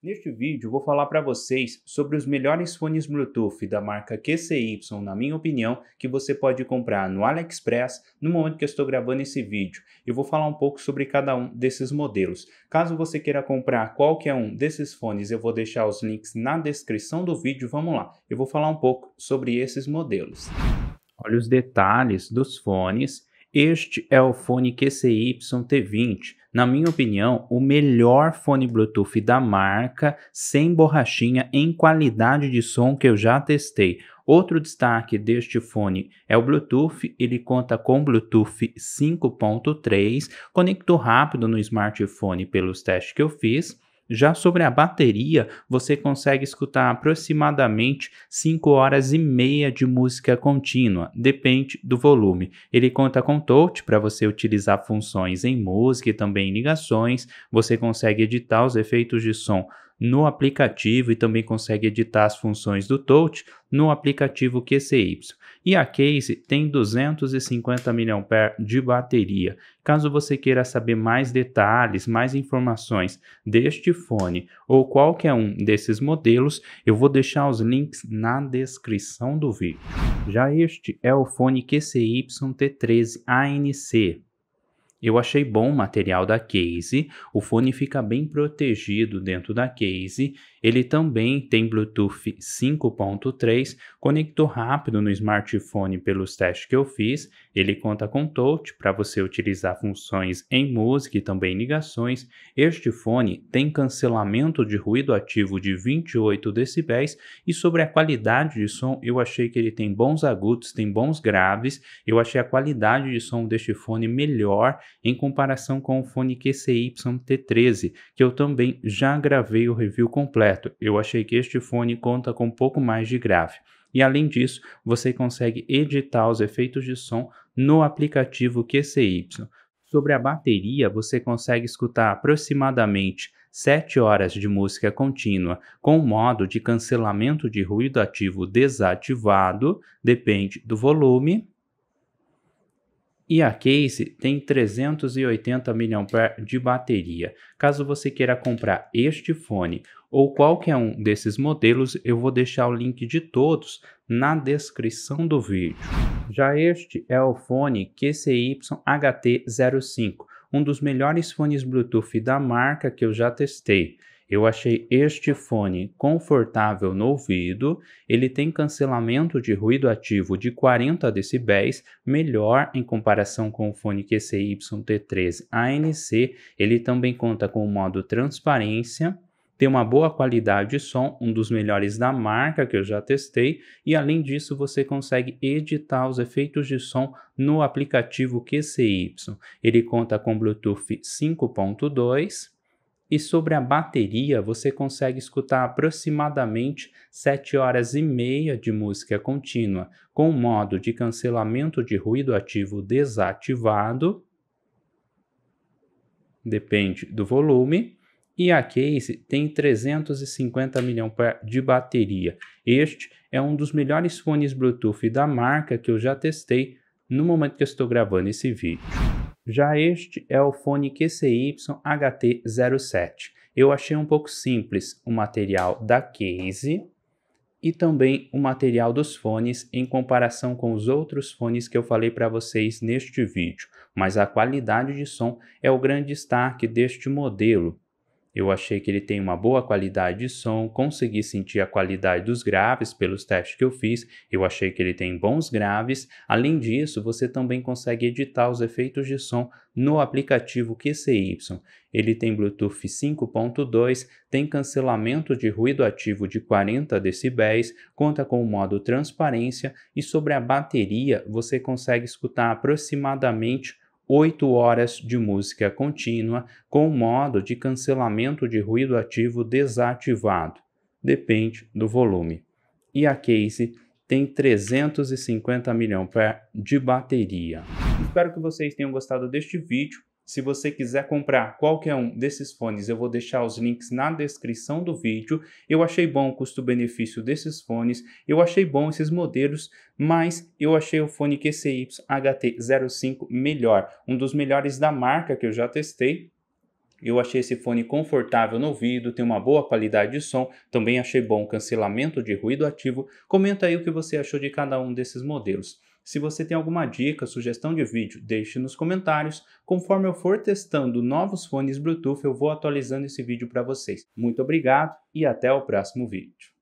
Neste vídeo vou falar para vocês sobre os melhores fones Bluetooth da marca QCY, na minha opinião, que você pode comprar no AliExpress no momento que eu estou gravando esse vídeo. Eu vou falar um pouco sobre cada um desses modelos. Caso você queira comprar qualquer um desses fones, eu vou deixar os links na descrição do vídeo. Vamos lá, eu vou falar um pouco sobre esses modelos. Olha os detalhes dos fones. Este é o fone QCY T20 na minha opinião, o melhor fone Bluetooth da marca, sem borrachinha, em qualidade de som que eu já testei. Outro destaque deste fone é o Bluetooth, ele conta com Bluetooth 5.3, conecto rápido no smartphone pelos testes que eu fiz. Já sobre a bateria, você consegue escutar aproximadamente 5 horas e meia de música contínua, depende do volume. Ele conta com touch para você utilizar funções em música e também em ligações. Você consegue editar os efeitos de som no aplicativo e também consegue editar as funções do touch no aplicativo QCY. E a case tem 250 mAh de bateria. Caso você queira saber mais detalhes, mais informações deste fone ou qualquer um desses modelos, eu vou deixar os links na descrição do vídeo. Já este é o fone QCY-T13 ANC, eu achei bom o material da case, o fone fica bem protegido dentro da case, ele também tem Bluetooth 5.3, conector rápido no smartphone pelos testes que eu fiz, ele conta com touch para você utilizar funções em música e também ligações. Este fone tem cancelamento de ruído ativo de 28 decibéis e sobre a qualidade de som, eu achei que ele tem bons agudos, tem bons graves. Eu achei a qualidade de som deste fone melhor em comparação com o fone QCY T13, que eu também já gravei o review completo. Eu achei que este fone conta com um pouco mais de grave. E além disso, você consegue editar os efeitos de som no aplicativo QCY. Sobre a bateria, você consegue escutar aproximadamente 7 horas de música contínua com o modo de cancelamento de ruído ativo desativado, depende do volume, e a case tem 380 mAh de bateria. Caso você queira comprar este fone ou qualquer um desses modelos, eu vou deixar o link de todos na descrição do vídeo. Já este é o fone QCY HT05, um dos melhores fones Bluetooth da marca que eu já testei. Eu achei este fone confortável no ouvido, ele tem cancelamento de ruído ativo de 40 decibéis, melhor em comparação com o fone QCY-T3 ANC. Ele também conta com o modo transparência, tem uma boa qualidade de som, um dos melhores da marca que eu já testei, e além disso você consegue editar os efeitos de som no aplicativo QCY. Ele conta com Bluetooth 5.2 e sobre a bateria, você consegue escutar aproximadamente 7 horas e meia de música contínua, com o modo de cancelamento de ruído ativo desativado, depende do volume, e a case tem 350 mAh de bateria. Este é um dos melhores fones Bluetooth da marca que eu já testei no momento que eu estou gravando esse vídeo. Já este é o fone QCY HT07. Eu achei um pouco simples o material da case e também o material dos fones em comparação com os outros fones que eu falei para vocês neste vídeo, mas a qualidade de som é o grande destaque deste modelo, eu achei que ele tem uma boa qualidade de som, consegui sentir a qualidade dos graves pelos testes que eu fiz, eu achei que ele tem bons graves. Além disso, você também consegue editar os efeitos de som no aplicativo QCY. Ele tem Bluetooth 5.2, tem cancelamento de ruído ativo de 40 decibéis, conta com o modo transparência e sobre a bateria você consegue escutar aproximadamente 8 horas de música contínua com o modo de cancelamento de ruído ativo desativado, depende do volume. E a case tem 350 mAh de bateria. Espero que vocês tenham gostado deste vídeo. Se você quiser comprar qualquer um desses fones, eu vou deixar os links na descrição do vídeo. Eu achei bom o custo-benefício desses fones, eu achei bom esses modelos, mas eu achei o fone QCY HT05 melhor, um dos melhores da marca que eu já testei. Eu achei esse fone confortável no ouvido, tem uma boa qualidade de som, também achei bom o cancelamento de ruído ativo. Comenta aí o que você achou de cada um desses modelos. Se você tem alguma dica, sugestão de vídeo, deixe nos comentários. Conforme eu for testando novos fones Bluetooth, eu vou atualizando esse vídeo para vocês. Muito obrigado e até o próximo vídeo.